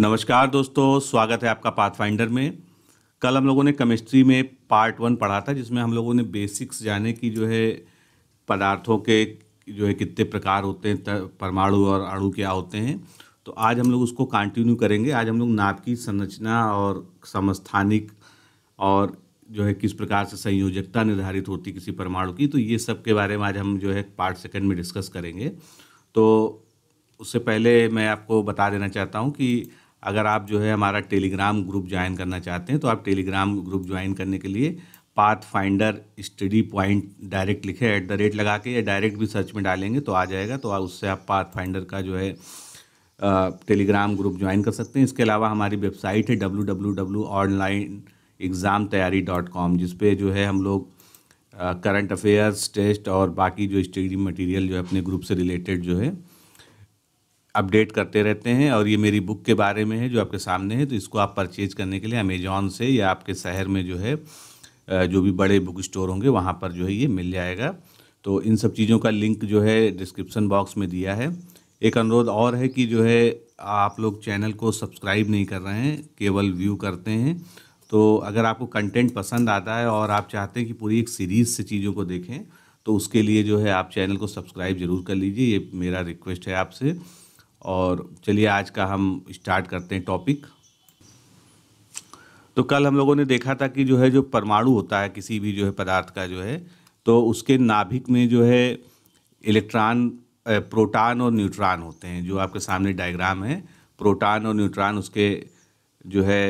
नमस्कार दोस्तों स्वागत है आपका पाथफाइंडर में कल हम लोगों ने केमिस्ट्री में पार्ट वन पढ़ा था जिसमें हम लोगों ने बेसिक्स जाने की जो है पदार्थों के जो है कितने प्रकार होते हैं परमाणु और अणु क्या होते हैं तो आज हम लोग उसको कंटिन्यू करेंगे आज हम लोग नाप की संरचना और समस्थानिक और जो है किस प्रकार से संयोजकता निर्धारित होती किसी परमाणु की तो ये सब के बारे में आज हम जो है पार्ट सेकंड में डिस्कस करेंगे तो उससे पहले मैं आपको बता देना चाहता हूँ कि अगर आप जो है हमारा टेलीग्राम ग्रुप ज्वाइन करना चाहते हैं तो आप टेलीग्राम ग्रुप ज्वाइन करने के लिए path finder study point direct लिखे ऐट द रेट लगा के या डायरेक्ट भी सर्च में डालेंगे तो आ जाएगा तो उससे आप पाथ फाइंडर का जो है टेलीग्राम ग्रुप ज्वाइन कर सकते हैं इसके अलावा हमारी वेबसाइट है W W W online exam तैयारी डॉट कॉम जिसपे जो है हम लोग करंट अफेयर्स टेस्ट और बाकी जो स्टडी मटेरियल जो है अपने ग्रुप से रिलेटेड जो है अपडेट करते रहते हैं और ये मेरी बुक के बारे में है जो आपके सामने है तो इसको आप परचेज करने के लिए अमेजोन से या आपके शहर में जो है जो भी बड़े बुक स्टोर होंगे वहाँ पर जो है ये मिल जाएगा तो इन सब चीज़ों का लिंक जो है डिस्क्रिप्सन बॉक्स में दिया है एक अनुरोध और है कि जो है आप लोग चैनल को सब्सक्राइब नहीं कर रहे हैं केवल व्यू करते हैं तो अगर आपको कंटेंट पसंद आता है और आप चाहते हैं कि पूरी एक सीरीज़ से चीज़ों को देखें तो उसके लिए जो है आप चैनल को सब्सक्राइब ज़रूर कर लीजिए ये मेरा रिक्वेस्ट है आपसे और चलिए आज का हम स्टार्ट करते हैं टॉपिक तो कल हम लोगों ने देखा था कि जो है जो परमाणु होता है किसी भी जो है पदार्थ का जो है तो उसके नाभिक में जो है इलेक्ट्रॉन प्रोटॉन और न्यूट्रॉन होते हैं जो आपके सामने डायग्राम है प्रोटॉन और न्यूट्रॉन उसके जो है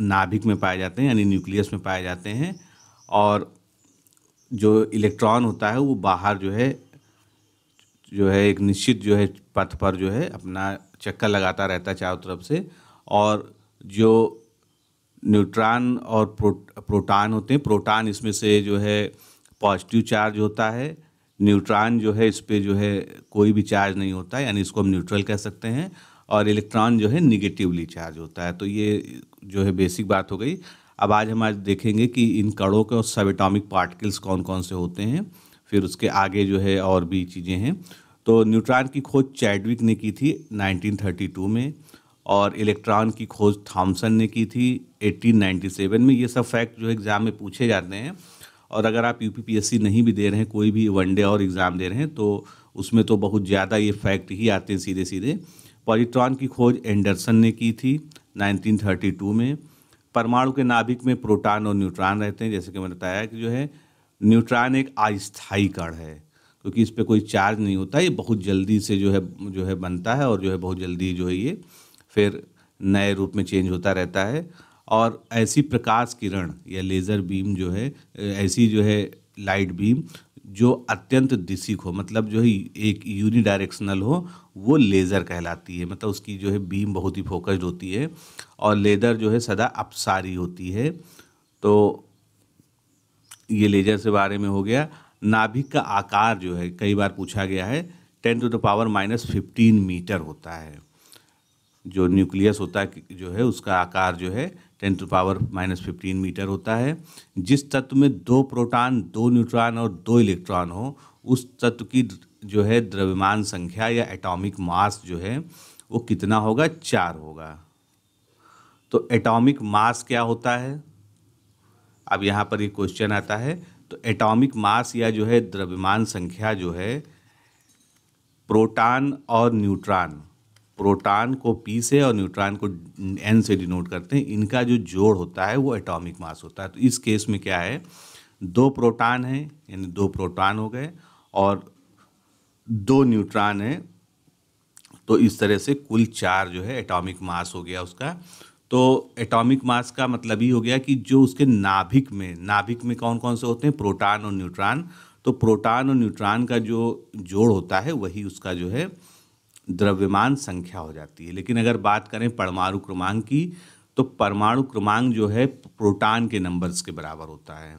नाभिक में पाए जाते हैं यानी न्यूक्लियस में पाए जाते हैं और जो इलेक्ट्रॉन होता है वो बाहर जो है जो है एक निश्चित जो है पथ पर जो है अपना चक्कर लगाता रहता है चारों तरफ से और जो न्यूट्रॉन और प्रोटॉन होते हैं प्रोटॉन इसमें से जो है पॉजिटिव चार्ज होता है न्यूट्रॉन जो है इस पर जो है कोई भी चार्ज नहीं होता यानी इसको हम न्यूट्रल कह सकते हैं और इलेक्ट्रॉन जो है निगेटिवली चार्ज होता है तो ये जो है बेसिक बात हो गई अब आज हम आज देखेंगे कि इन कणों के सब एटॉमिक पार्टिकल्स कौन कौन से होते हैं फिर उसके आगे जो है और भी चीज़ें हैं तो न्यूट्रॉन की खोज चैडविक ने की थी 1932 में और इलेक्ट्रॉन की खोज थॉमसन ने की थी 1897 में ये सब फैक्ट जो एग्ज़ाम में पूछे जाते हैं और अगर आप यूपीपीएससी नहीं भी दे रहे हैं कोई भी वन डे और एग्ज़ाम दे रहे हैं तो उसमें तो बहुत ज़्यादा ये फैक्ट ही आते हैं सीधे सीधे पॉलीट्रॉन की खोज एंडरसन ने की थी 1932 में परमाणु के नाभिक में प्रोटॉन और न्यूट्रॉन रहते हैं जैसे कि मैंने बताया कि जो है न्यूट्रॉन एक अस्थायी कण है क्योंकि इस पर कोई चार्ज नहीं होता ये बहुत जल्दी से जो है जो है बनता है और जो है बहुत जल्दी जो है ये फिर नए रूप में चेंज होता रहता है और ऐसी प्रकाश किरण या लेज़र बीम जो है ऐसी जो है लाइट बीम जो अत्यंत दिशिक हो मतलब जो है एक यूनिडायरेक्शनल डायरेक्शनल हो वो लेज़र कहलाती है मतलब उसकी जो है बीम बहुत ही फोकस्ड होती है और लेदर जो है सदा अपसारी होती है तो ये लेजर से बारे में हो गया नाभिक का आकार जो है कई बार पूछा गया है ten to the power minus fifteen metre होता है जो न्यूक्लियस होता है जो है उसका आकार जो है ten to power minus fifteen metre होता है जिस तत्व में दो प्रोटॉन दो न्यूट्रॉन और दो इलेक्ट्रॉन हो उस तत्व की जो है द्रव्यमान संख्या या एटॉमिक मास जो है वो कितना होगा चार होगा तो एटॉमिक मास क्या होता है अब यहाँ पर ये क्वेश्चन आता है तो एटॉमिक मास या जो है द्रव्यमान संख्या जो है प्रोटॉन और न्यूट्रॉन प्रोटॉन को पी से और न्यूट्रॉन को एन से डिनोट करते हैं इनका जो जोड़ होता है वो एटॉमिक मास होता है तो इस केस में क्या है दो प्रोटॉन हैं यानी दो प्रोटॉन हो गए और दो न्यूट्रॉन हैं तो इस तरह से कुल चार जो है एटॉमिक मास हो गया उसका तो एटॉमिक मास का मतलब ये हो गया कि जो उसके नाभिक में नाभिक में कौन कौन से होते हैं प्रोटॉन और न्यूट्रॉन तो प्रोटॉन और न्यूट्रॉन का जो जोड़ होता है वही उसका जो है द्रव्यमान संख्या हो जाती है लेकिन अगर बात करें परमाणु क्रमांक की तो परमाणु क्रमांक जो है प्रोटॉन के नंबर्स के बराबर होता है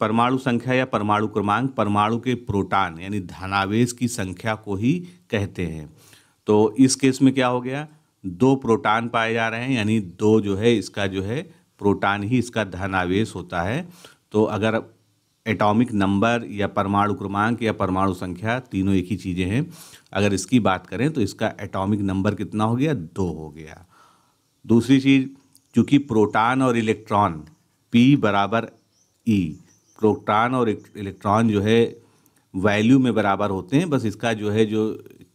परमाणु संख्या या परमाणु क्रमांक परमाणु के प्रोटॉन यानी धनावेश की संख्या को ही कहते हैं तो इस केस में क्या हो गया दो प्रोटॉन पाए जा रहे हैं यानी दो जो है इसका जो है प्रोटॉन ही इसका धनावेश होता है तो अगर एटॉमिक नंबर या परमाणु क्रमांक या परमाणु संख्या तीनों एक ही चीज़ें हैं अगर इसकी बात करें तो इसका एटॉमिक नंबर कितना हो गया दो हो गया दूसरी चीज़ चूँकि प्रोटॉन और इलेक्ट्रॉन पी बराबर ई e, प्रोटॉन और इलेक्ट्रॉन जो है वैल्यू में बराबर होते हैं बस इसका जो है जो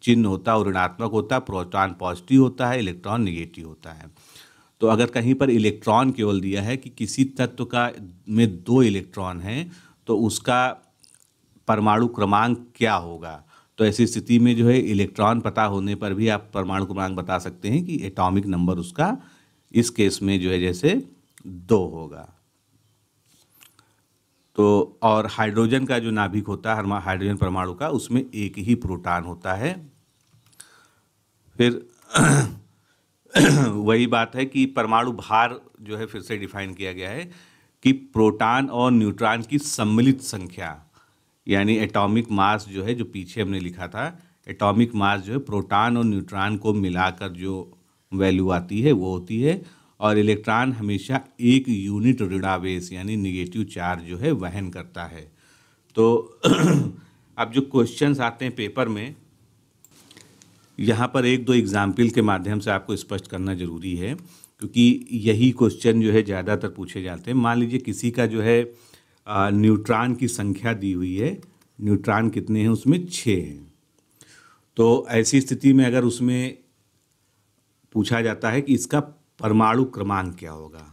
चिन्ह होता है और ऋणात्मक होता है प्रोटॉन पॉजिटिव होता है इलेक्ट्रॉन निगेटिव होता है तो अगर कहीं पर इलेक्ट्रॉन केवल दिया है कि किसी तत्व का में दो इलेक्ट्रॉन हैं तो उसका परमाणु क्रमांक क्या होगा तो ऐसी स्थिति में जो है इलेक्ट्रॉन पता होने पर भी आप परमाणु क्रमांक बता सकते हैं कि एटॉमिक नंबर उसका इस केस में जो है जैसे दो होगा तो और हाइड्रोजन का जो नाभिक होता है हाइड्रोजन परमाणु का उसमें एक ही प्रोटॉन होता है फिर वही बात है कि परमाणु भार जो है फिर से डिफाइन किया गया है कि प्रोटॉन और न्यूट्रॉन की सम्मिलित संख्या यानी एटॉमिक मास जो है जो पीछे हमने लिखा था एटॉमिक मास जो है प्रोटॉन और न्यूट्रॉन को मिलाकर जो वैल्यू आती है वो होती है और इलेक्ट्रॉन हमेशा एक यूनिट ऋणावेश यानी निगेटिव चार्ज जो है वहन करता है तो अब जो क्वेश्चंस आते हैं पेपर में यहाँ पर एक दो एग्जाम्पल के माध्यम से आपको स्पष्ट करना ज़रूरी है क्योंकि यही क्वेश्चन जो है ज़्यादातर पूछे जाते हैं मान लीजिए किसी का जो है न्यूट्रॉन की संख्या दी हुई है न्यूट्रॉन कितने हैं उसमें छः हैं तो ऐसी स्थिति में अगर उसमें पूछा जाता है कि इसका परमाणु क्रमांक क्या होगा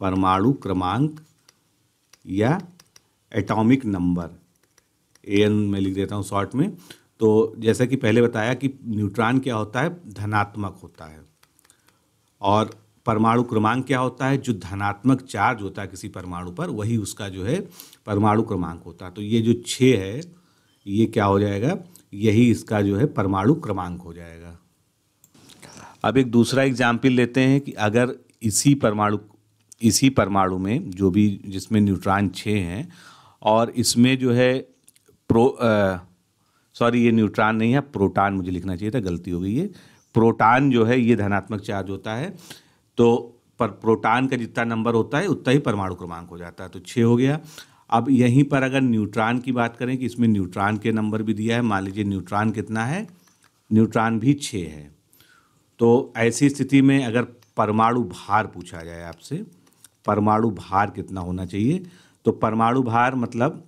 परमाणु क्रमांक या एटॉमिक नंबर ए एन मैं लिख देता हूँ शॉर्ट में तो जैसा कि पहले बताया कि न्यूट्रॉन क्या होता है धनात्मक होता है और परमाणु क्रमांक क्या होता है जो धनात्मक चार्ज होता है किसी परमाणु पर वही उसका जो है परमाणु क्रमांक होता है तो ये जो छः है ये क्या हो जाएगा यही इसका जो है परमाणु क्रमांक हो जाएगा अब एक दूसरा एग्जाम्पल लेते हैं कि अगर इसी परमाणु इसी परमाणु में जो भी जिसमें न्यूट्रॉन छः हैं और इसमें जो है प्रो आ, सॉरी ये न्यूट्रॉन नहीं है प्रोटान मुझे लिखना चाहिए था गलती हो गई है प्रोटान जो है ये धनात्मक चार्ज होता है तो पर प्रोटान का जितना नंबर होता है उतना ही परमाणु क्रमांक हो जाता है तो छः हो गया अब यहीं पर अगर न्यूट्रॉन की बात करें कि इसमें न्यूट्रॉन के नंबर भी दिया है मान लीजिए न्यूट्रॉन कितना है न्यूट्रॉन भी छः है तो ऐसी स्थिति में अगर परमाणु भार पूछा जाए आपसे परमाणु भार कितना होना चाहिए तो परमाणु भार मतलब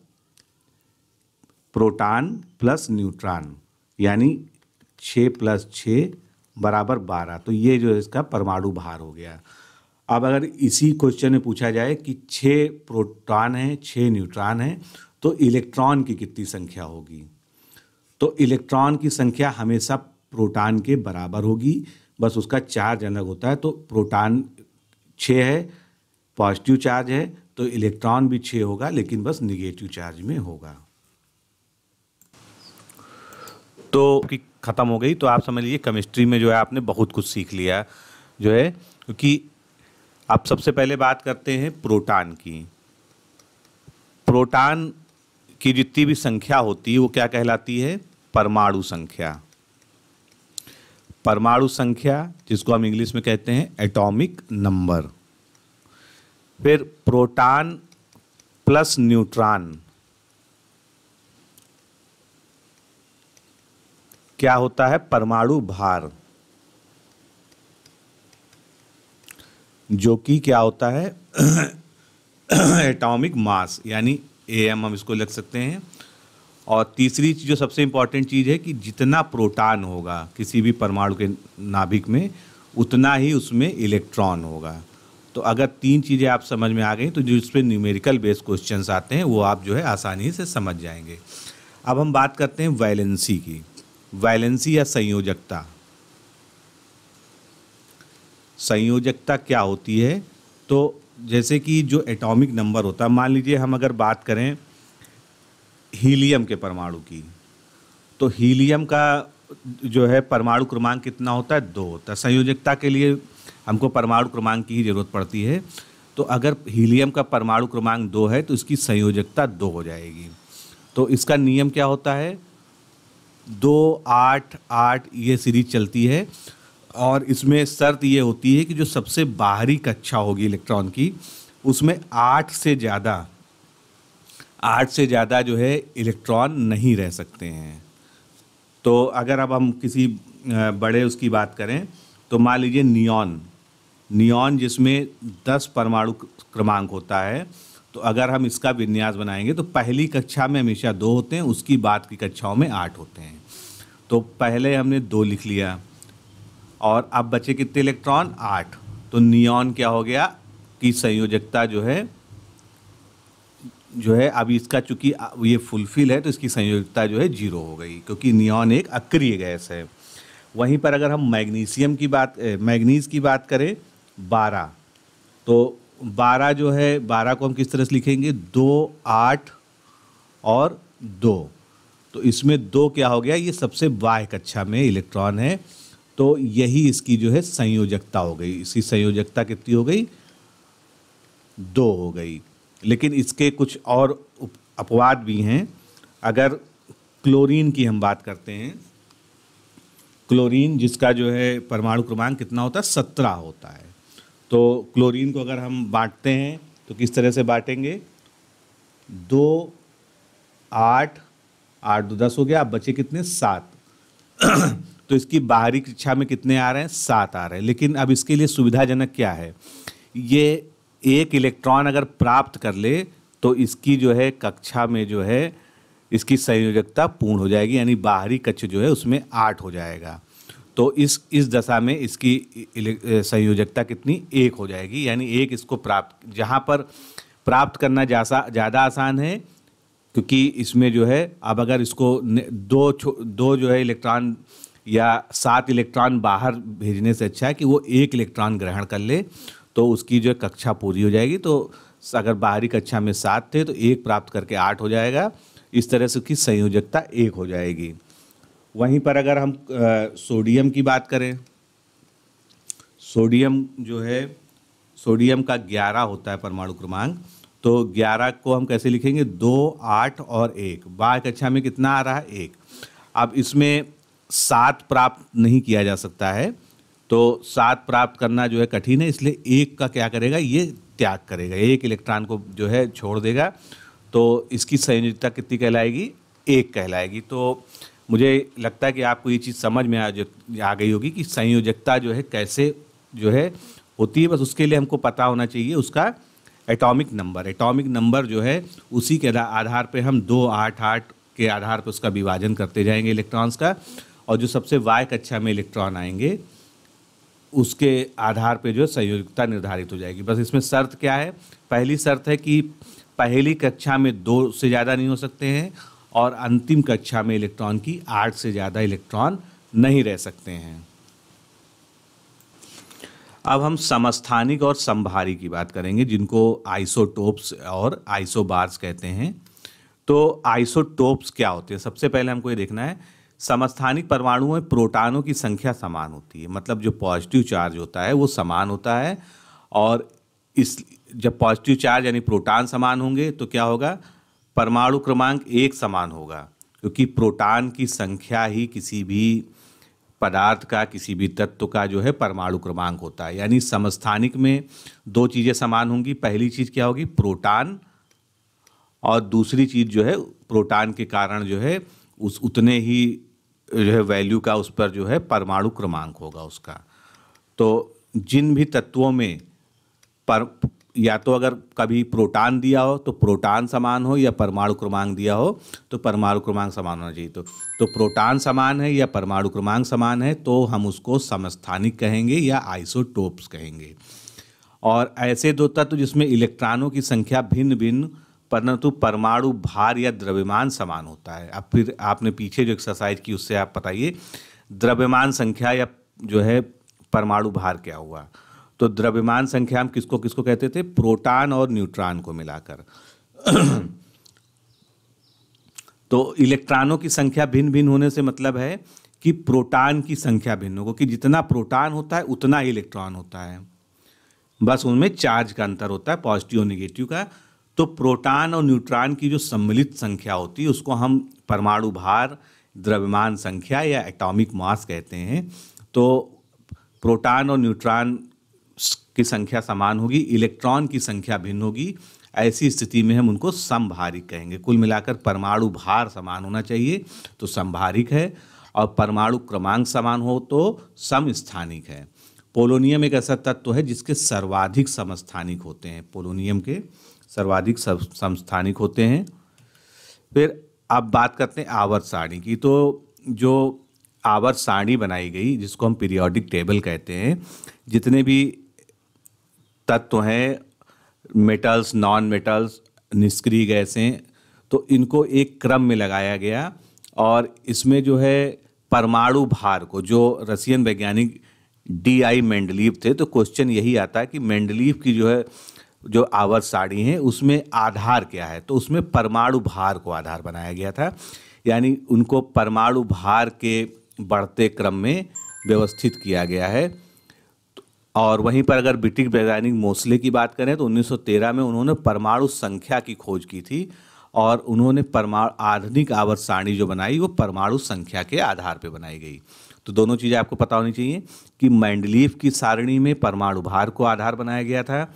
प्रोटॉन प्लस न्यूट्रॉन यानी छः प्लस छः बराबर बारह तो ये जो इसका परमाणु भार हो गया अब अगर इसी क्वेश्चन में पूछा जाए कि छः प्रोटॉन हैं छः न्यूट्रॉन हैं तो इलेक्ट्रॉन की कितनी संख्या होगी तो इलेक्ट्रॉन की संख्या हमेशा प्रोटॉन के बराबर होगी बस उसका चार्ज अलग होता है तो प्रोटॉन छः है पॉजिटिव चार्ज है तो इलेक्ट्रॉन भी छः होगा लेकिन बस निगेटिव चार्ज में होगा तो ख़त्म हो गई तो आप समझ लीजिए केमिस्ट्री में जो है आपने बहुत कुछ सीख लिया जो है क्योंकि आप सबसे पहले बात करते हैं प्रोटान की प्रोटान की जितनी भी संख्या होती है वो क्या कहलाती है परमाणु संख्या परमाणु संख्या जिसको हम इंग्लिश में कहते हैं एटॉमिक नंबर फिर प्रोटॉन प्लस न्यूट्रॉन क्या होता है परमाणु भार जो कि क्या होता है एटॉमिक मास यानी ए एम हम इसको लिख सकते हैं और तीसरी जो सबसे इम्पॉर्टेंट चीज़ है कि जितना प्रोटॉन होगा किसी भी परमाणु के नाभिक में उतना ही उसमें इलेक्ट्रॉन होगा तो अगर तीन चीज़ें आप समझ में आ गई तो जो इस पर न्यूमेरिकल बेस्ड क्वेश्चन आते हैं वो आप जो है आसानी से समझ जाएंगे अब हम बात करते हैं वैलेंसी की वैलेंसी या संयोजकता संयोजकता क्या होती है तो जैसे कि जो एटॉमिक नंबर होता है मान लीजिए हम अगर बात करें हीलियम के परमाणु की तो हीलियम का जो है परमाणु क्रमांक कितना होता है दो होता है संयोजकता के लिए हमको परमाणु क्रमांक की ही जरूरत पड़ती है तो अगर हीलियम का परमाणु क्रमांक दो है तो इसकी संयोजकता दो हो जाएगी तो इसका नियम क्या होता है दो आठ आठ ये सीरीज चलती है और इसमें शर्त ये होती है कि जो सबसे बाहरी कक्षा होगी इलेक्ट्रॉन की उसमें आठ से ज़्यादा आठ से ज़्यादा जो है इलेक्ट्रॉन नहीं रह सकते हैं तो अगर अब हम किसी बड़े उसकी बात करें तो मान लीजिए नियॉन नियॉन जिसमें दस परमाणु क्रमांक होता है तो अगर हम इसका विन्यास बनाएंगे तो पहली कक्षा में हमेशा दो होते हैं उसकी बाद की कक्षाओं में आठ होते हैं तो पहले हमने दो लिख लिया और अब बचे कितने इलेक्ट्रॉन आठ तो नियॉन क्या हो गया कि संयोजकता जो है जो है अभी इसका चूंकि ये फुलफिल है तो इसकी संयोजकता जो है जीरो हो गई क्योंकि नियॉन एक अक्रिय गैस है वहीं पर अगर हम मैग्नीशियम की बात मैग्नीज की बात करें बारह तो बारह जो है बारह को हम किस तरह से लिखेंगे दो आठ और दो तो इसमें दो क्या हो गया ये सबसे बाह्य कक्षा में इलेक्ट्रॉन है तो यही इसकी जो है संयोजकता हो गई इसकी संयोजकता कितनी हो गई दो हो गई लेकिन इसके कुछ और अपवाद भी हैं अगर क्लोरीन की हम बात करते हैं क्लोरीन जिसका जो है परमाणु क्रमांक कितना होता है सत्रह होता है तो क्लोरीन को अगर हम बांटते हैं तो किस तरह से बांटेंगे दो आठ आठ दो दस हो गया आप बचे कितने सात तो इसकी बाहरी कक्षा में कितने आ रहे हैं सात आ रहे हैं लेकिन अब इसके लिए सुविधाजनक क्या है ये एक इलेक्ट्रॉन अगर प्राप्त कर ले तो इसकी जो है कक्षा में जो है इसकी संयोजकता पूर्ण हो जाएगी यानी बाहरी कक्ष जो है उसमें आठ हो जाएगा तो इस इस दशा में इसकी संयोजकता कितनी एक हो जाएगी यानी एक इसको प्राप्त जहाँ पर प्राप्त करना जैसा ज़्यादा आसान है क्योंकि इसमें जो है अब अगर इसको दो दो जो है इलेक्ट्रॉन या सात इलेक्ट्रॉन बाहर भेजने से अच्छा है कि वो एक इलेक्ट्रॉन ग्रहण कर ले तो उसकी जो कक्षा पूरी हो जाएगी तो अगर बाहरी कक्षा में सात थे तो एक प्राप्त करके आठ हो जाएगा इस तरह से उसकी संयोजकता एक हो जाएगी वहीं पर अगर हम सोडियम की बात करें सोडियम जो है सोडियम का ग्यारह होता है परमाणु क्रमांक तो ग्यारह को हम कैसे लिखेंगे दो आठ और एक बाह कक्षा में कितना आ रहा है एक अब इसमें सात प्राप्त नहीं किया जा सकता है तो सात प्राप्त करना जो है कठिन है इसलिए एक का क्या करेगा ये त्याग करेगा एक इलेक्ट्रॉन को जो है छोड़ देगा तो इसकी संयोजकता कितनी कहलाएगी एक कहलाएगी तो मुझे लगता है कि आपको ये चीज़ समझ में आ जो आ गई होगी कि संयोजकता जो है कैसे जो है होती है बस उसके लिए हमको पता होना चाहिए उसका एटॉमिक नंबर एटॉमिक नंबर जो है उसी के आधार पर हम दो आठ आठ के आधार पर उसका विभाजन करते जाएंगे इलेक्ट्रॉन्स का और जो सबसे वाय कक्षा में इलेक्ट्रॉन आएंगे उसके आधार पे जो संयोजकता निर्धारित हो जाएगी बस इसमें शर्त क्या है पहली शर्त है कि पहली कक्षा में दो से ज़्यादा नहीं हो सकते हैं और अंतिम कक्षा में इलेक्ट्रॉन की आठ से ज़्यादा इलेक्ट्रॉन नहीं रह सकते हैं अब हम समस्थानिक और संभारी की बात करेंगे जिनको आइसोटोप्स और आइसोबार्स कहते हैं तो आइसोटोप्स क्या होते हैं सबसे पहले हमको ये देखना है समस्थानिक परमाणुओं में प्रोटानों की संख्या समान होती है मतलब जो पॉजिटिव चार्ज होता है वो समान होता है और इस जब पॉजिटिव चार्ज यानी प्रोटान समान होंगे तो क्या होगा परमाणु क्रमांक एक समान होगा क्योंकि प्रोटॉन की संख्या ही किसी भी पदार्थ का किसी भी तत्व का जो है परमाणु क्रमांक होता है यानी समस्थानिक में दो चीज़ें समान होंगी पहली चीज़ क्या होगी प्रोटॉन और दूसरी चीज़ जो है प्रोटॉन के कारण जो है उस उतने ही जो है वैल्यू का उस पर जो है परमाणु क्रमांक होगा उसका तो जिन भी तत्वों में पर या तो अगर कभी प्रोटान दिया हो तो प्रोटान समान हो या परमाणु क्रमांक दिया हो तो परमाणु क्रमांक समान होना चाहिए तो तो प्रोटान समान है या परमाणु क्रमांक समान है तो हम उसको समस्थानिक कहेंगे या आइसोटोप्स कहेंगे और ऐसे दो तत्व तो जिसमें इलेक्ट्रॉनों की संख्या भिन्न भिन्न परंतु परमाणु भार या द्रव्यमान समान होता है अब फिर आपने पीछे जो एक्सरसाइज की उससे आप बताइए द्रव्यमान संख्या या जो है परमाणु भार क्या हुआ तो द्रव्यमान संख्या हम किसको किसको कहते थे प्रोटॉन और न्यूट्रॉन को मिलाकर तो इलेक्ट्रॉनों की संख्या भिन्न भिन्न होने से मतलब है कि प्रोटॉन की संख्या भिन्न होगी कि जितना प्रोटॉन होता है उतना ही इलेक्ट्रॉन होता है बस उनमें चार्ज का अंतर होता है पॉजिटिव और निगेटिव का तो प्रोटॉन और न्यूट्रॉन की जो सम्मिलित संख्या होती है उसको हम परमाणु भार द्रव्यमान संख्या या एटॉमिक मास कहते हैं तो प्रोटॉन और न्यूट्रॉन की संख्या समान होगी इलेक्ट्रॉन की संख्या भिन्न होगी ऐसी स्थिति में हम उनको संभारिक कहेंगे कुल मिलाकर परमाणु भार समान होना चाहिए तो संभारिक है और परमाणु क्रमांक समान हो तो समस्थानिक है पोलोनियम एक ऐसा तत्व है जिसके सर्वाधिक समस्थानिक होते हैं पोलोनियम के सर्वाधिक समस्थानिक होते हैं फिर अब बात करते हैं आवर्त सारणी की तो जो आवर्त सारणी बनाई गई जिसको हम पीरियोडिक टेबल कहते हैं जितने भी तत्व तो हैं मेटल्स नॉन मेटल्स निष्क्रिय गैसें तो इनको एक क्रम में लगाया गया और इसमें जो है परमाणु भार को जो रसियन वैज्ञानिक डी आई मेंडलीव थे तो क्वेश्चन यही आता कि मेंडलीव की जो है जो आवर साड़ी है उसमें आधार क्या है तो उसमें परमाणु भार को आधार बनाया गया था यानी उनको परमाणु भार के बढ़ते क्रम में व्यवस्थित किया गया है और वहीं पर अगर ब्रिटिश वैज्ञानिक मोसले की बात करें तो 1913 में उन्होंने परमाणु संख्या की खोज की थी और उन्होंने परमाणु आधुनिक आवर्त सारणी जो बनाई वो परमाणु संख्या के आधार पर बनाई गई तो दोनों चीज़ें आपको पता होनी चाहिए कि मैंडलीफ की सारणी में परमाणु भार को आधार बनाया गया था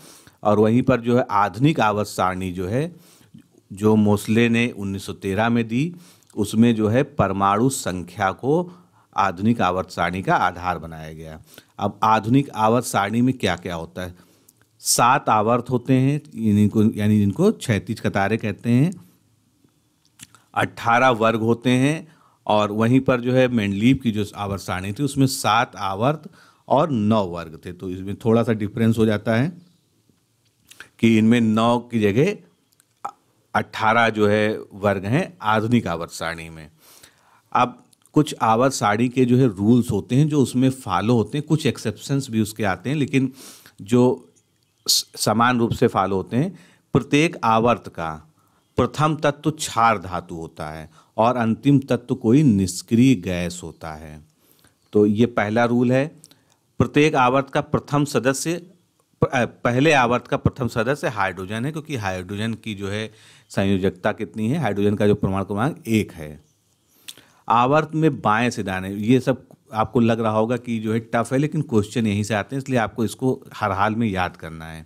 और वहीं पर जो है आधुनिक आवर्त सारणी जो है जो मोसले ने 1913 में दी उसमें जो है परमाणु संख्या को आधुनिक आवर्त सारणी का आधार बनाया गया अब आधुनिक आवर्त सारणी में क्या क्या होता है सात आवर्त होते हैं इनको यानी जिनको क्षैतिज कतारें कहते हैं अट्ठारह वर्ग होते हैं और वहीं पर जो है मेंडलीव की जो आवर्त सारणी थी उसमें सात आवर्त और नौ वर्ग थे तो इसमें थोड़ा सा डिफरेंस हो जाता है कि इनमें नौ की जगह अट्ठारह जो है वर्ग हैं आधुनिक आवर्त सारणी में अब कुछ आवर साड़ी के जो है रूल्स होते हैं जो उसमें फॉलो होते हैं कुछ एक्सेप्शंस भी उसके आते हैं लेकिन जो समान रूप से फॉलो होते हैं प्रत्येक आवर्त का प्रथम तत्व क्षार धातु होता है और अंतिम तत्व कोई निष्क्रिय गैस होता है तो ये पहला रूल है प्रत्येक आवर्त का प्रथम सदस्य पहले आवर्त का प्रथम सदस्य हाइड्रोजन है क्योंकि हाइड्रोजन की जो है संयोजकता कितनी है हाइड्रोजन का जो प्रमाण क्रमांक एक है आवर्त में बाएं से दाएं ये सब आपको लग रहा होगा कि जो है टफ है लेकिन क्वेश्चन यहीं से आते हैं इसलिए आपको इसको हर हाल में याद करना है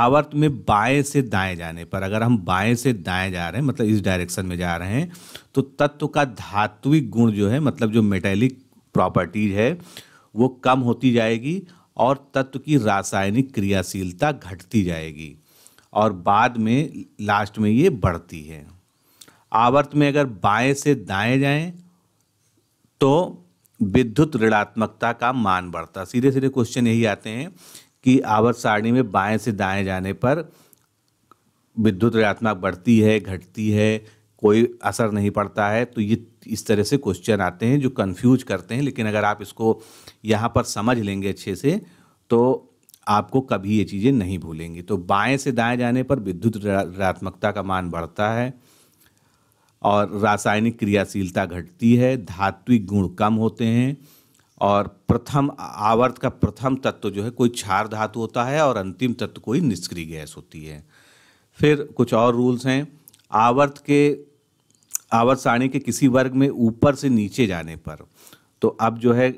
आवर्त में बाएं से दाएं जाने पर अगर हम बाएं से दाएं जा रहे हैं मतलब इस डायरेक्शन में जा रहे हैं तो तत्व का धात्विक गुण जो है मतलब जो मेटेलिक प्रॉपर्टीज है वो कम होती जाएगी और तत्व की रासायनिक क्रियाशीलता घटती जाएगी और बाद में लास्ट में ये बढ़ती है आवर्त में अगर बाएं से दाएं जाएं तो विद्युत ऋणात्मकता का मान बढ़ता सीधे सीधे क्वेश्चन यही आते हैं कि आवर्त सारणी में बाएं से दाएं जाने पर विद्युत ऋणात्मक बढ़ती है घटती है कोई असर नहीं पड़ता है तो ये इस तरह से क्वेश्चन आते हैं जो कंफ्यूज करते हैं लेकिन अगर आप इसको यहाँ पर समझ लेंगे अच्छे से तो आपको कभी ये चीज़ें नहीं भूलेंगी तो बाएं से दाएं जाने पर विद्युत ऋणात्मकता का मान बढ़ता है और रासायनिक क्रियाशीलता घटती है धात्विक गुण कम होते हैं और प्रथम आवर्त का प्रथम तत्व जो है कोई क्षार धातु होता है और अंतिम तत्व कोई निष्क्रिय गैस होती है फिर कुछ और रूल्स हैं आवर्त के आवर्त सारणी के किसी वर्ग में ऊपर से नीचे जाने पर तो अब जो है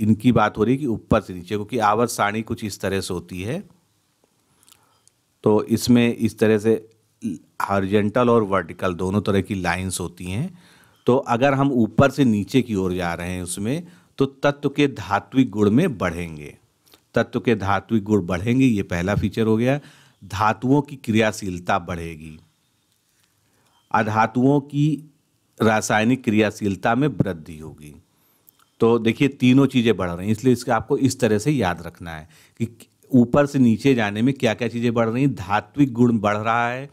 इनकी बात हो रही है कि ऊपर से नीचे क्योंकि आवर्त सारणी कुछ इस तरह से होती है तो इसमें इस तरह से हॉरिजेंटल और वर्टिकल दोनों तरह की लाइंस होती हैं तो अगर हम ऊपर से नीचे की ओर जा रहे हैं उसमें तो तत्व के धात्विक गुण में बढ़ेंगे तत्व के धात्विक गुण बढ़ेंगे ये पहला फीचर हो गया धातुओं की क्रियाशीलता बढ़ेगी अधातुओं की रासायनिक क्रियाशीलता में वृद्धि होगी तो देखिए तीनों चीज़ें बढ़ रही हैं इसलिए इसका आपको इस तरह से याद रखना है कि ऊपर से नीचे जाने में क्या क्या चीज़ें बढ़ रही हैं धात्विक गुण बढ़ रहा है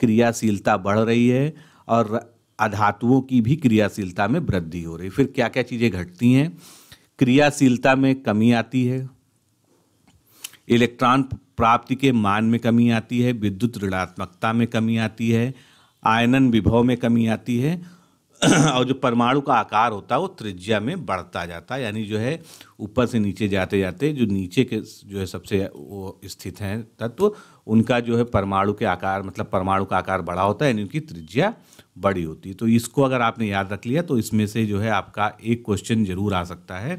क्रियाशीलता बढ़ रही है और अधातुओं की भी क्रियाशीलता में वृद्धि हो रही फिर क्या क्या चीज़ें घटती हैं क्रियाशीलता में कमी आती है इलेक्ट्रॉन प्राप्ति के मान में कमी आती है विद्युत ऋणात्मकता में कमी आती है आयनन विभव में कमी आती है और जो परमाणु का आकार होता है वो त्रिज्या में बढ़ता जाता है यानी जो है ऊपर से नीचे जाते जाते जो नीचे के जो है सबसे वो स्थित हैं तत्व तो उनका जो है परमाणु के आकार मतलब परमाणु का आकार बड़ा होता है यानी उनकी त्रिज्या बड़ी होती है तो इसको अगर आपने याद रख लिया तो इसमें से जो है आपका एक क्वेश्चन जरूर आ सकता है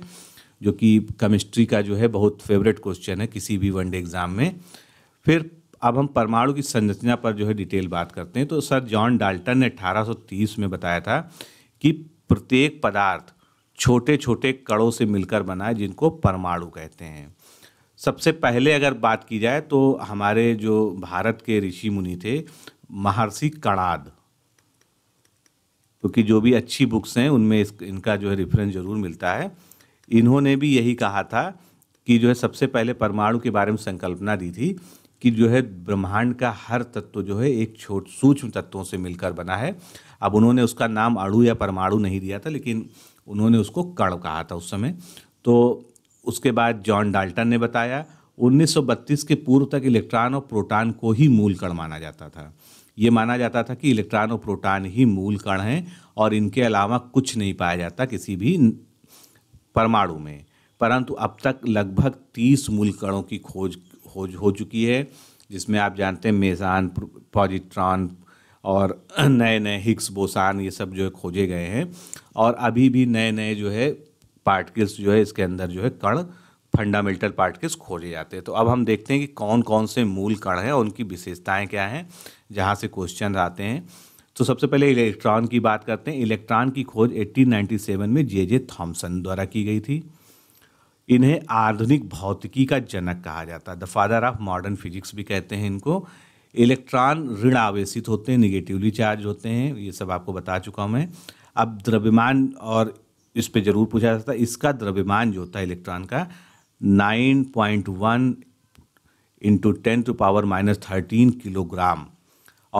जो कि केमिस्ट्री का जो है बहुत फेवरेट क्वेश्चन है किसी भी वनडे एग्ज़ाम में फिर अब हम परमाणु की संरचना पर जो है डिटेल बात करते हैं तो सर जॉन डाल्टन ने 1830 में बताया था कि प्रत्येक पदार्थ छोटे छोटे कणों से मिलकर बना है जिनको परमाणु कहते हैं सबसे पहले अगर बात की जाए तो हमारे जो भारत के ऋषि मुनि थे महर्षि कणाद क्योंकि तो जो भी अच्छी बुक्स हैं उनमें इस, इनका जो है रेफरेंस ज़रूर मिलता है इन्होंने भी यही कहा था कि जो है सबसे पहले परमाणु के बारे में संकल्पना दी थी कि जो है ब्रह्मांड का हर तत्व जो है एक छोट सूक्ष्म तत्वों से मिलकर बना है अब उन्होंने उसका नाम अणु या परमाणु नहीं दिया था लेकिन उन्होंने उसको कण कहा था उस समय तो उसके बाद जॉन डाल्टन ने बताया 1932 के पूर्व तक इलेक्ट्रॉन और प्रोटॉन को ही मूल कण माना जाता था ये माना जाता था कि इलेक्ट्रॉन और प्रोटॉन ही मूल कण हैं और इनके अलावा कुछ नहीं पाया जाता किसी भी परमाणु में परंतु अब तक लगभग 30 मूल कणों की खोज हो हो चुकी है जिसमें आप जानते हैं मेज़ान पॉजिट्रॉन और नए नए हिक्स बोसान ये सब जो है खोजे गए हैं और अभी भी नए नए जो है पार्टिकल्स जो है इसके अंदर जो है कण फंडामेंटल पार्टिकल्स खोजे जाते हैं तो अब हम देखते हैं कि कौन कौन से मूल कण हैं और उनकी विशेषताएं क्या हैं जहाँ से क्वेश्चन आते हैं तो सबसे पहले इलेक्ट्रॉन की बात करते हैं इलेक्ट्रॉन की खोज 1897 में जे जे थॉमसन द्वारा की गई थी इन्हें आधुनिक भौतिकी का जनक कहा जाता है the father of modern physics भी कहते हैं इनको इलेक्ट्रॉन ऋण आवेशित होते हैं निगेटिवली चार्ज होते हैं ये सब आपको बता चुका हूँ मैं अब द्रव्यमान और इस पर जरूर पूछा जाता है इसका द्रव्यमान जो होता है इलेक्ट्रॉन का nine point one into ten to power minus thirteen kilogram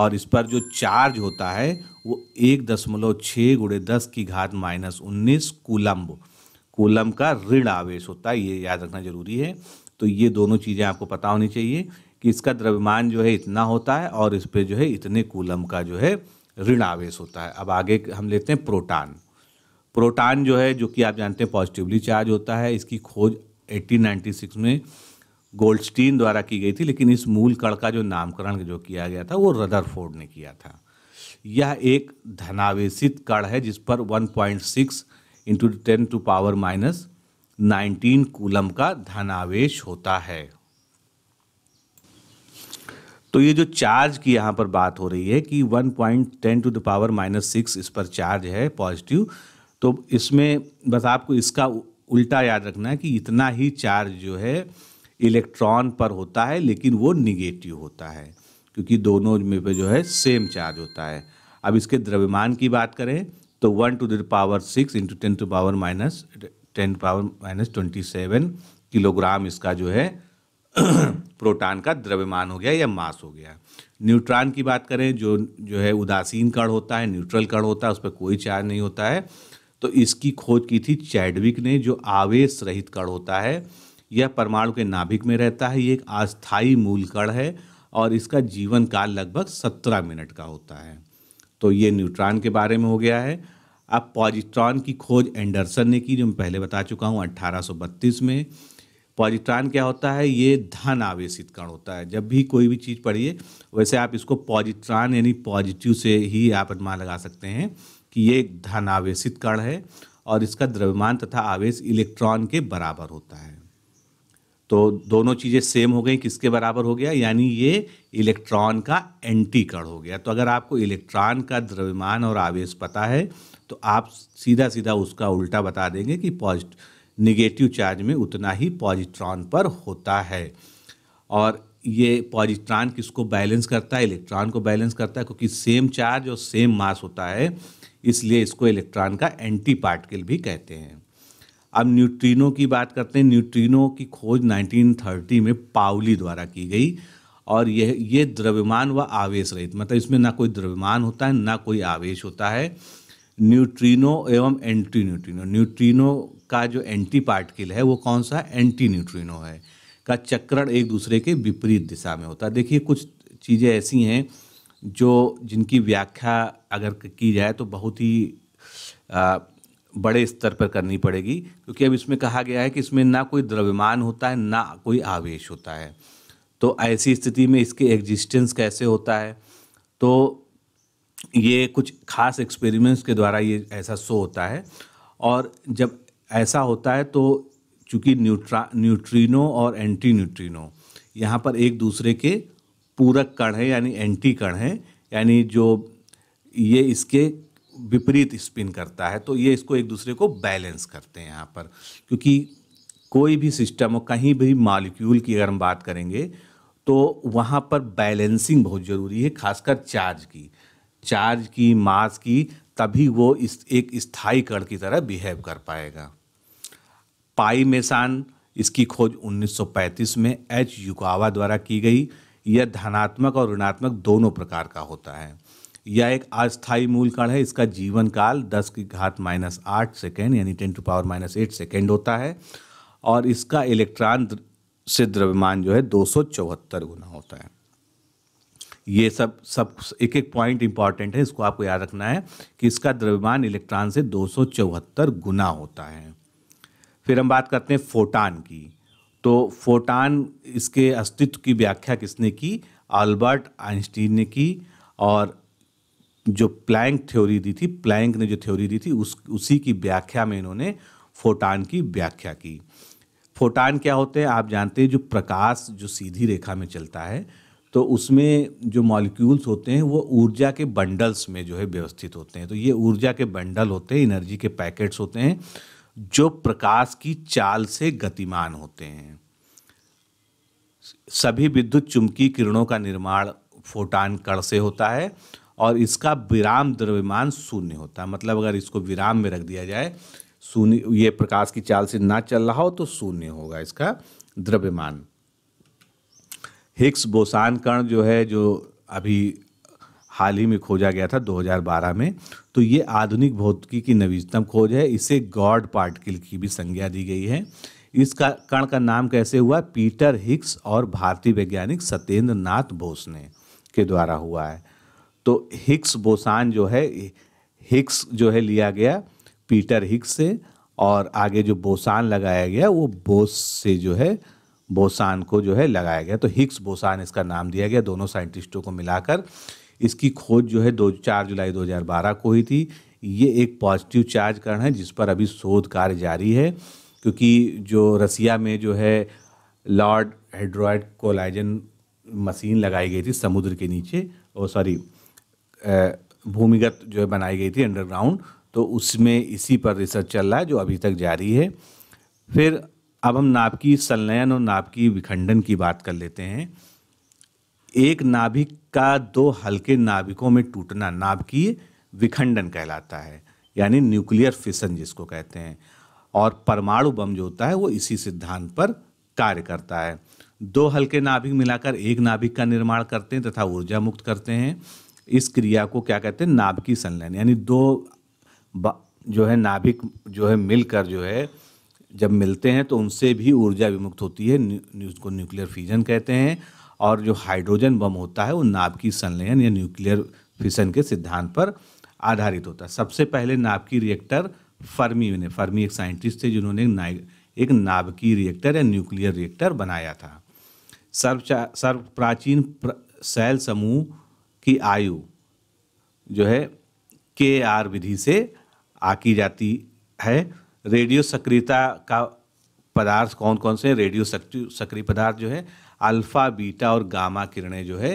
और इस पर जो चार्ज होता है वो एक दशमलव छः गुड़े दस की घात माइनस उन्नीस कुलम्ब कोलम का ऋण आवेश होता है ये याद रखना जरूरी है तो ये दोनों चीज़ें आपको पता होनी चाहिए कि इसका द्रव्यमान जो है इतना होता है और इस पर जो है इतने कूलम का जो है ऋण आवेश होता है अब आगे हम लेते हैं प्रोटान प्रोटान जो है जो कि आप जानते हैं पॉजिटिवली चार्ज होता है इसकी खोज 1896 में गोल्डस्टीन द्वारा की गई थी लेकिन इस मूल कण का जो नामकरण जो किया गया था वो रदरफोर्ड ने किया था यह एक धनावेशित कण है जिस पर 1.6 into ten to power minus nineteen coulomb का धनावेश होता है तो ये जो चार्ज की यहाँ पर बात हो रही है कि one point ten to the power minus six इस पर चार्ज है पॉजिटिव तो इसमें बस आपको इसका उल्टा याद रखना है कि इतना ही चार्ज जो है इलेक्ट्रॉन पर होता है लेकिन वो निगेटिव होता है क्योंकि दोनों में पे जो है सेम चार्ज होता है अब इसके द्रव्यमान की बात करें तो one to the power six into ten to power minus ten power minus twenty seven kilogram इसका जो है प्रोटॉन का द्रव्यमान हो गया या मास हो गया न्यूट्रॉन की बात करें जो जो है उदासीन कण होता है न्यूट्रल कण होता है उस पर कोई चार्ज नहीं होता है तो इसकी खोज की थी चैडविक ने जो आवेश रहित कण होता है यह परमाणु के नाभिक में रहता है ये एक अस्थायी मूल कण है और इसका जीवन काल लगभग सत्रह मिनट का होता है तो ये न्यूट्रॉन के बारे में हो गया है अब पॉजिट्रॉन की खोज एंडरसन ने की जो मैं पहले बता चुका हूँ अट्ठारह में पॉजिट्रॉन क्या होता है ये धन आवेशित कण होता है जब भी कोई भी चीज़ पढ़िए वैसे आप इसको पॉजिट्रॉन यानी पॉजिटिव से ही आप अनुमान लगा सकते हैं कि ये धन आवेशित कण है और इसका द्रव्यमान तथा आवेश इलेक्ट्रॉन के बराबर होता है तो दोनों चीज़ें सेम हो गई किसके बराबर हो गया यानी ये इलेक्ट्रॉन का एंटी कण हो गया तो अगर आपको इलेक्ट्रॉन का द्रव्यमान और आवेश पता है तो आप सीधा सीधा उसका उल्टा बता देंगे कि पॉजिट निगेटिव चार्ज में उतना ही पॉजिट्रॉन पर होता है और ये पॉजिट्रॉन किसको बैलेंस करता है इलेक्ट्रॉन को बैलेंस करता है क्योंकि सेम चार्ज और सेम मास होता है इसलिए इसको इलेक्ट्रॉन का एंटी पार्टिकल भी कहते हैं अब न्यूट्रिनो की बात करते हैं न्यूट्रिनो की खोज 1930 में पाउली द्वारा की गई और यह ये द्रव्यमान व आवेश रहित मतलब इसमें ना कोई द्रव्यमान होता है ना कोई आवेश होता है न्यूट्रिनो एवं एंटी न्यूट्रिनो न्यूट्रिनो का जो एंटी पार्टिकल है वो कौन सा एंटी न्यूट्रिनो है का चक्रण एक दूसरे के विपरीत दिशा में होता है देखिए कुछ चीज़ें ऐसी हैं जो जिनकी व्याख्या अगर की जाए तो बहुत ही बड़े स्तर पर करनी पड़ेगी क्योंकि अब इसमें कहा गया है कि इसमें ना कोई द्रव्यमान होता है ना कोई आवेश होता है तो ऐसी स्थिति में इसके एग्जिस्टेंस कैसे होता है तो ये कुछ खास एक्सपेरिमेंट्स के द्वारा ये ऐसा शो होता है और जब ऐसा होता है तो चूँकि न्यूट्रा न्यूट्रीनो और एंटी न्यूट्रीनो यहाँ पर एक दूसरे के पूरक कण हैं यानी एंटी कण हैं यानी जो ये इसके विपरीत स्पिन करता है तो ये इसको एक दूसरे को बैलेंस करते हैं यहाँ पर क्योंकि कोई भी सिस्टम और कहीं भी मालिक्यूल की अगर हम बात करेंगे तो वहाँ पर बैलेंसिंग बहुत ज़रूरी है खासकर चार्ज की चार्ज की मास की तभी वो इस एक स्थायी कण की तरह बिहेव कर पाएगा पाई मेसान इसकी खोज 1935 में एच युकावा द्वारा की गई यह धनात्मक और ऋणात्मक दोनों प्रकार का होता है यह एक अस्थायी मूल कण है इसका जीवन काल दस की घात माइनस आठ सेकेंड यानी ten to power minus eight second होता है और इसका इलेक्ट्रॉन से द्रव्यमान जो है दो सौ चौहत्तर गुना होता है ये सब सब एक एक पॉइंट इंपॉर्टेंट है इसको आपको याद रखना है कि इसका द्रव्यमान इलेक्ट्रॉन से दो सौ चौहत्तर गुना होता है फिर हम बात करते हैं फोटान की तो फोटान इसके अस्तित्व की व्याख्या किसने की अल्बर्ट आइंस्टीन ने की और जो प्लैंक थ्योरी दी थी प्लैंक ने जो थ्योरी दी थी उस उसी की व्याख्या में इन्होंने फोटान की व्याख्या की फोटान क्या होते हैं आप जानते हैं जो प्रकाश जो सीधी रेखा में चलता है तो उसमें जो मॉलिक्यूल्स होते हैं वो ऊर्जा के बंडल्स में जो है व्यवस्थित होते हैं तो ये ऊर्जा के बंडल होते हैं एनर्जी के पैकेट्स होते हैं जो प्रकाश की चाल से गतिमान होते हैं सभी विद्युत चुंबकीय किरणों का निर्माण फोटान कण से होता है और इसका विराम द्रव्यमान शून्य होता है मतलब अगर इसको विराम में रख दिया जाए शून्य ये प्रकाश की चाल से ना चल रहा हो तो शून्य होगा इसका द्रव्यमान हिक्स बोसान कण जो है जो अभी हाल ही में खोजा गया था 2012 में तो ये आधुनिक भौतिकी की नवीनतम खोज है इसे गॉड पार्टिकल की भी संज्ञा दी गई है इस कण का नाम कैसे हुआ पीटर हिक्स और भारतीय वैज्ञानिक सत्येंद्र नाथ बोस ने के द्वारा हुआ है तो हिक्स बोसान जो है हिक्स जो है लिया गया पीटर हिक्स से और आगे जो बोसान लगाया गया वो बोस से जो है बोसान को जो है लगाया गया तो हिक्स बोसान इसका नाम दिया गया दोनों साइंटिस्टों को मिलाकर इसकी खोज जो है दो चार जुलाई 2012 को हुई थी ये एक पॉजिटिव चार्ज कण है जिस पर अभी शोध कार्य जारी है क्योंकि जो रसिया में जो है लॉर्ड हेड्रॉयड कोलाइजन मशीन लगाई गई थी समुद्र के नीचे और सॉरी भूमिगत जो है बनाई गई थी अंडरग्राउंड तो उसमें इसी पर रिसर्च चल रहा है जो अभी तक जारी है फिर अब हम नाभिकीय संलयन और नाभिकीय विखंडन की बात कर लेते हैं एक नाभिक का दो हल्के नाभिकों में टूटना नाभिकीय विखंडन कहलाता है यानी न्यूक्लियर फिशन जिसको कहते हैं और परमाणु बम जो होता है वो इसी सिद्धांत पर कार्य करता है दो हल्के नाभिक मिलाकर एक नाभिक का निर्माण करते हैं तथा ऊर्जा मुक्त करते हैं इस क्रिया को क्या कहते हैं नाभिकी संलयन यानी दो जो है नाभिक जो है मिलकर जो है जब मिलते हैं तो उनसे भी ऊर्जा विमुक्त होती है उसको न्यूक्लियर फ्यूजन कहते हैं और जो हाइड्रोजन बम होता है वो नाभिकी संलयन या न्यूक्लियर फिशन के सिद्धांत पर आधारित होता है सबसे पहले नाभिकी रिएक्टर फर्मी ने फर्मी एक साइंटिस्ट थे जिन्होंने एक नाभिकी रिएक्टर या न्यूक्लियर रिएक्टर बनाया था सर्व सर्व प्राचीन प्र, सैल समूह की आयु जो है के आर विधि से आकी जाती है रेडियो सक्रियता का पदार्थ कौन कौन से रेडियो सक्रिय पदार्थ जो है अल्फा बीटा और गामा किरणें जो है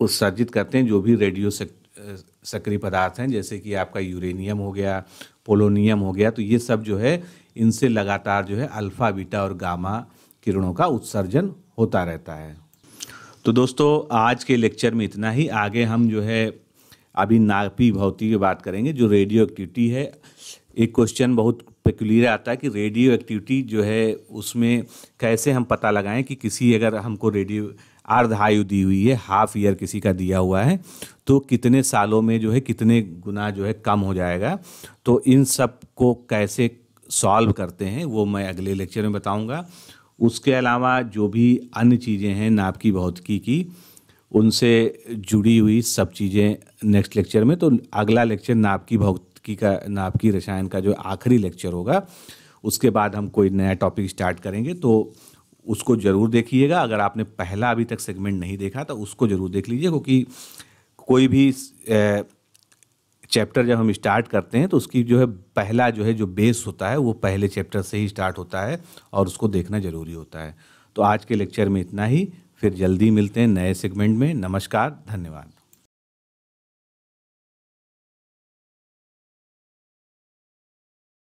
उत्सर्जित करते हैं जो भी रेडियो सक्रिय पदार्थ हैं जैसे कि आपका यूरेनियम हो गया पोलोनियम हो गया तो ये सब जो है इनसे लगातार जो है अल्फा बीटा और गामा किरणों का उत्सर्जन होता रहता है तो दोस्तों आज के लेक्चर में इतना ही आगे हम जो है अभी नापी भौती की बात करेंगे जो रेडियो एक्टिविटी है एक क्वेश्चन बहुत पेकुलर आता है कि रेडियो एक्टिविटी जो है उसमें कैसे हम पता लगाएं कि किसी अगर हमको रेडियो अर्ध आयु दी हुई है हाफ ईयर किसी का दिया हुआ है तो कितने सालों में जो है कितने गुना जो है कम हो जाएगा तो इन सब को कैसे सॉल्व करते हैं वो मैं अगले लेक्चर में बताऊंगा उसके अलावा जो भी अन्य चीज़ें हैं नाप की भौतिकी की उनसे जुड़ी हुई सब चीज़ें नेक्स्ट लेक्चर में तो अगला लेक्चर नाप की भौतिकी का नाप की रसायन का जो आखिरी लेक्चर होगा उसके बाद हम कोई नया टॉपिक स्टार्ट करेंगे तो उसको ज़रूर देखिएगा अगर आपने पहला अभी तक सेगमेंट नहीं देखा तो उसको ज़रूर देख लीजिए क्योंकि कोई भी चैप्टर जब हम स्टार्ट करते हैं तो उसकी जो है पहला जो है जो बेस होता है वो पहले चैप्टर से ही स्टार्ट होता है और उसको देखना ज़रूरी होता है तो आज के लेक्चर में इतना ही फिर जल्दी मिलते हैं नए सेगमेंट में नमस्कार धन्यवाद